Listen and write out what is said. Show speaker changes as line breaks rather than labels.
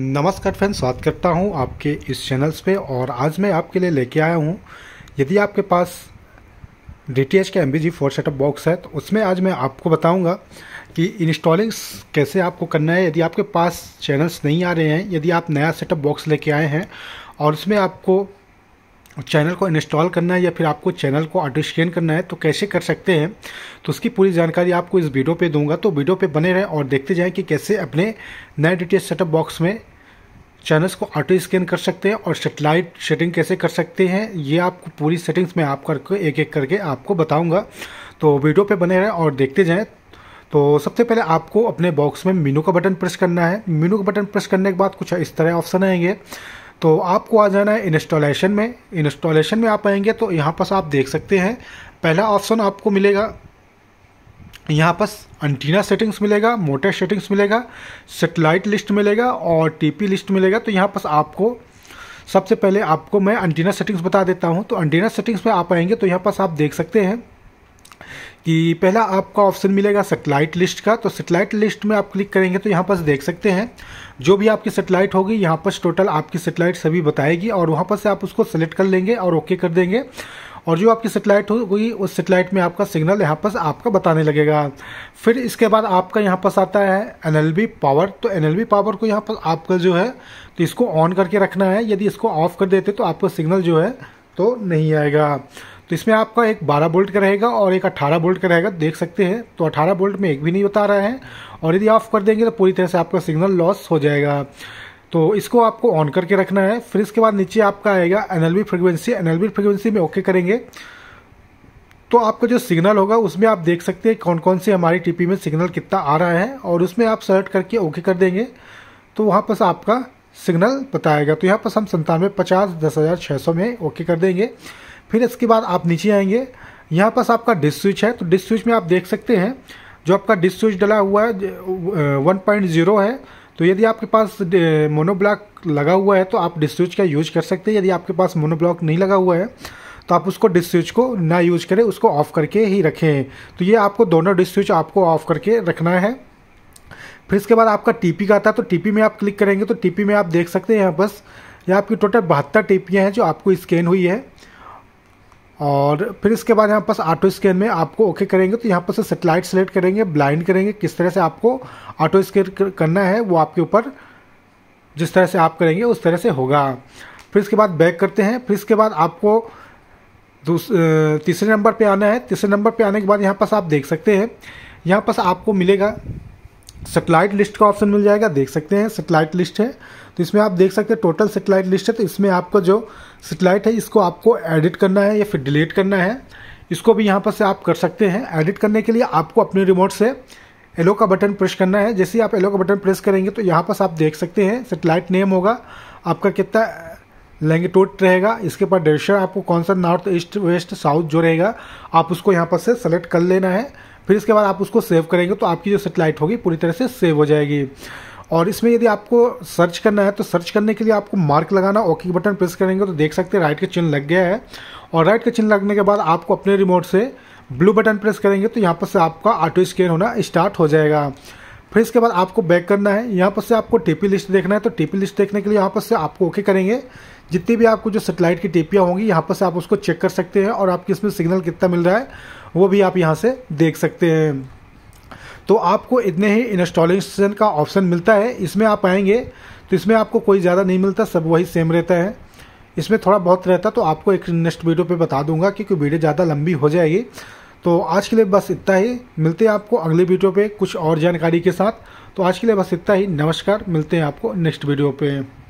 नमस्कार फ्रेंड स्वागत करता हूं आपके इस चैनल्स पे और आज मैं आपके लिए लेके आया हूं यदि आपके पास डी टी एच का M B G four setup box है तो उसमें आज मैं आपको बताऊंगा कि इंस्टॉलिंग कैसे आपको करना है यदि आपके पास चैनल्स नहीं आ रहे हैं यदि आप नया सेटअप बॉक्स लेके आए हैं और उसमें आपको चैनल को इंस्टॉल करना है या फिर आपको चैनल को स्कैन करना है तो कैसे कर सकते हैं तो उसकी पूरी जानकारी आपको इस वीडियो पे दूंगा तो वीडियो पे बने रहें और देखते जाएं कि कैसे अपने नए डिटेल सेटअप बॉक्स में चैनल्स को ऑटो स्कैन कर सकते हैं और सेटेलाइट सेटिंग कैसे कर सकते हैं ये आपको पूरी सेटिंग्स में आप करके एक एक करके आपको बताऊँगा तो वीडियो पर बने रहें और देखते जाएँ तो सबसे पहले आपको अपने बॉक्स में मीनू का बटन प्रेस करना है मीनू का बटन प्रेस करने के बाद कुछ इस तरह ऑप्शन आएंगे तो आपको आ जाना है इंस्टॉलेशन में इंस्टॉलेशन में आप आएंगे तो यहाँ पर आप देख सकते हैं पहला ऑप्शन आपको मिलेगा यहाँ पर अंटीना सेटिंग्स मिलेगा मोटर सेटिंग्स मिलेगा सेटेलाइट लिस्ट मिलेगा और टीपी लिस्ट मिलेगा तो यहाँ पर आपको सबसे पहले आपको मैं अंटीना सेटिंग्स बता देता हूँ तो अंटीना सेटिंग्स में आप आएंगे तो यहाँ पर आप देख सकते हैं कि पहला आपका ऑप्शन मिलेगा सेटेलाइट लिस्ट का तो सेटेलाइट लिस्ट में आप क्लिक करेंगे तो यहाँ पर देख सकते हैं जो भी आपकी सेटेलाइट होगी यहाँ पर टोटल आपकी सेटेलाइट सभी बताएगी और वहाँ पर से आप उसको सेलेक्ट कर लेंगे और ओके कर देंगे और जो आपकी सेटेलाइट होगी उस सेटेलाइट में आपका सिग्नल यहाँ पर आपका बताने लगेगा फिर इसके बाद आपका यहाँ पर आता है बी पावर तो बी पावर को यहाँ पर आपका जो है तो इसको ऑन करके रखना है यदि इसको ऑफ कर देते तो आपका सिग्नल जो है तो नहीं आएगा तो इसमें आपका एक 12 बोल्ट का रहेगा और एक 18 बोल्ट का रहेगा देख सकते हैं तो 18 बोल्ट में एक भी नहीं बता रहा है और यदि ऑफ कर देंगे तो पूरी तरह से आपका सिग्नल लॉस हो जाएगा तो इसको आपको ऑन करके रखना है फिर इसके बाद नीचे आपका आएगा एनएलबी फ्रिक्वेंसी एनएलबी फ्रिक्वेंसी में ओके करेंगे तो आपका जो सिग्नल होगा उसमें आप देख सकते हैं कौन कौन से हमारी टीपी में सिग्नल कितना आ रहा है और उसमें आप सर्ट करके ओके कर देंगे तो वहाँ पर आपका सिग्नल बताएगा तो यहाँ पर हम संतानवे पचास दस हज़ार छः सौ में ओके कर देंगे फिर इसके बाद आप नीचे आएंगे यहाँ पास आपका डिस स्विच है तो डिस स्विच में आप देख सकते हैं जो आपका डिस स्विच डला हुआ है वन पॉइंट ज़ीरो है तो यदि आपके पास मोनोब्लॉक लगा हुआ है तो आप डिस स्विच का यूज कर सकते हैं यदि आपके पास मोनोब्लॉक नहीं लगा हुआ है तो आप उसको डिस स्विच को ना यूज करें उसको ऑफ करके ही रखें तो ये आपको दोनों डिस स्विच आपको ऑफ करके रखना है फिर इसके बाद आपका टीपी का आता है तो टीपी में आप क्लिक करेंगे तो टीपी में आप देख सकते हैं यहाँ बस ये आपकी टोटल बहत्तर टीपियाँ हैं जो आपको स्कैन हुई है और फिर इसके बाद यहाँ पास ऑटो स्कैन में आपको ओके करेंगे तो यहाँ पर से सेटेलाइट सेलेक्ट करेंगे ब्लाइंड करेंगे किस तरह से आपको ऑटो स्कैन करना है वो आपके ऊपर जिस तरह से आप करेंगे उस तरह से होगा फिर इसके बाद बैक करते हैं फिर इसके बाद आपको तीसरे नंबर पे आना है तीसरे नंबर पे आने के बाद यहाँ पास आप देख सकते हैं यहाँ पास आपको मिलेगा सेटेलाइट लिस्ट का ऑप्शन मिल जाएगा देख सकते हैं सेटेलाइट लिस्ट है तो इसमें आप देख सकते हैं टोटल सेटेलाइट लिस्ट है तो इसमें आपका जो सेटेलाइट है इसको आपको एडिट करना है या फिर डिलीट करना है इसको भी यहाँ पर से आप कर सकते हैं एडिट करने के लिए आपको अपने रिमोट से एलो का बटन प्रेस करना है जैसे ही आप एलो का बटन प्रेस करेंगे तो यहाँ पर आप देख सकते हैं सेटेलाइट नेम होगा आपका कितना लेंगे टोट रहेगा इसके बाद डायरेक्शन आपको कौन सा नॉर्थ ईस्ट वेस्ट साउथ जो रहेगा आप उसको यहाँ पर से सेलेक्ट कर लेना है फिर इसके बाद आप उसको सेव करेंगे तो आपकी जो सेटेलाइट होगी पूरी तरह से सेव हो जाएगी और इसमें यदि आपको सर्च करना है तो सर्च करने के लिए आपको मार्क लगाना ओके बटन प्रेस करेंगे तो देख सकते हैं राइट का चिन्ह लग गया है और राइट का चिन्ह लगने के बाद आपको अपने रिमोट से ब्लू बटन प्रेस करेंगे तो यहाँ पर से आपका ऑटो स्कैन होना स्टार्ट हो जाएगा फिर इसके बाद आपको बैक करना है यहाँ पर से आपको टीपी लिस्ट देखना है तो टीपी लिस्ट देखने के लिए यहाँ पर से आपको ओके करेंगे जितनी भी आपको जो सेटेलाइट की टीपियाँ होंगी यहाँ पर से आप उसको चेक कर सकते हैं और आपकी इसमें सिग्नल कितना मिल रहा है वो भी आप यहाँ से देख सकते हैं तो आपको इतने ही इंस्टॉलेशन का ऑप्शन मिलता है इसमें आप आएंगे तो इसमें आपको कोई ज़्यादा नहीं मिलता सब वही सेम रहता है इसमें थोड़ा बहुत रहता तो आपको एक नेक्स्ट वीडियो पे बता दूंगा क्योंकि वीडियो ज़्यादा लंबी हो जाएगी तो आज के लिए बस इतना ही मिलते हैं आपको अगले वीडियो पे कुछ और जानकारी के साथ तो आज के लिए बस इतना ही नमस्कार मिलते हैं आपको नेक्स्ट वीडियो पे